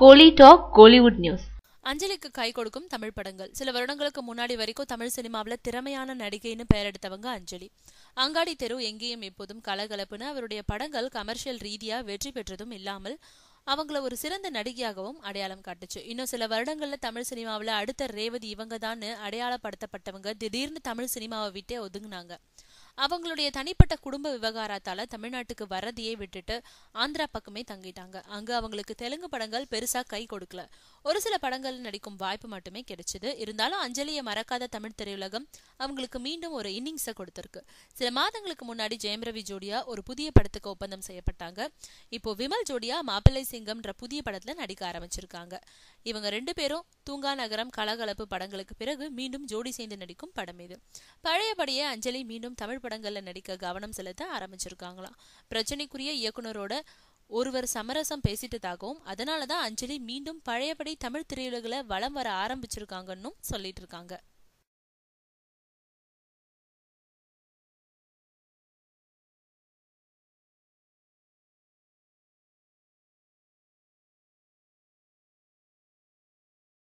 கோலி talk Kollywood news அஞ்சலிக்கு கை கொடுக்கும் தமிழ் படங்கள் சில வருடங்களுக்கு முன்னாடி வரைக்கும் தமிழ் சினிமாவில் திறமையான நடிகைன்னு பெயர் எடுத்தவங்க அஞ்சலி அங்காடி தெரு எங்கேயும் எப்போதும் கலகலப்புன்னு அவருடைய படங்கள் கமர்ஷியல் ரீதியாக வெற்றி பெற்றதும் இல்லாமல் அவங்கள ஒரு சிறந்த நடிகையாகவும் அடையாளம் காட்டுச்சு இன்னும் சில வருடங்கள்ல தமிழ் சினிமாவில் அடுத்த ரேவதி இவங்க தான்னு அடையாளப்படுத்தப்பட்டவங்க திடீர்னு தமிழ் சினிமாவை விட்டே ஒதுங்கினாங்க அவங்களுடைய தனிப்பட்ட குடும்ப விவகாரத்தால தமிழ்நாட்டுக்கு வரதியை விட்டுட்டு ஆந்திரா பக்கமே தங்கிட்டாங்க அங்க அவங்களுக்கு தெலுங்கு படங்கள் பெருசா கை கொடுக்கல ஒரு சில படங்கள் நடிக்கும் வாய்ப்பு மட்டுமே கிடைச்சது இருந்தாலும் அஞ்சலியை மறக்காத தமிழ் திரையுலகம் அவங்களுக்கு மீண்டும் ஒரு இன்னிங்ஸை கொடுத்திருக்கு சில மாதங்களுக்கு முன்னாடி ஜெயம் ரவி ஜோடியா ஒரு புதிய படத்துக்கு ஒப்பந்தம் செய்யப்பட்டாங்க இப்போ விமல் ஜோடியா மாப்பிள்ளை சிங்கம்ன்ற புதிய படத்துல நடிக்க ஆரம்பிச்சிருக்காங்க இவங்க ரெண்டு பேரும் தூங்கா நகரம் கலகலப்பு படங்களுக்கு பிறகு மீண்டும் ஜோடி சேர்ந்து நடிக்கும் படம் இது பழையபடியே அஞ்சலி மீண்டும் தமிழ் படங்கள்ல நடிக்க கவனம் செலுத்த ஆரம்பிச்சிருக்காங்களாம் பிரச்சனைக்குரிய இயக்குனரோட ஒருவர் சமரசம் பேசிட்டதாகவும் அதனாலதான் அஞ்சலி மீண்டும் பழையபடி தமிழ் திரையுலகில் வளம் வர ஆரம்பிச்சிருக்காங்கன்னு சொல்லிட்டு இருக்காங்க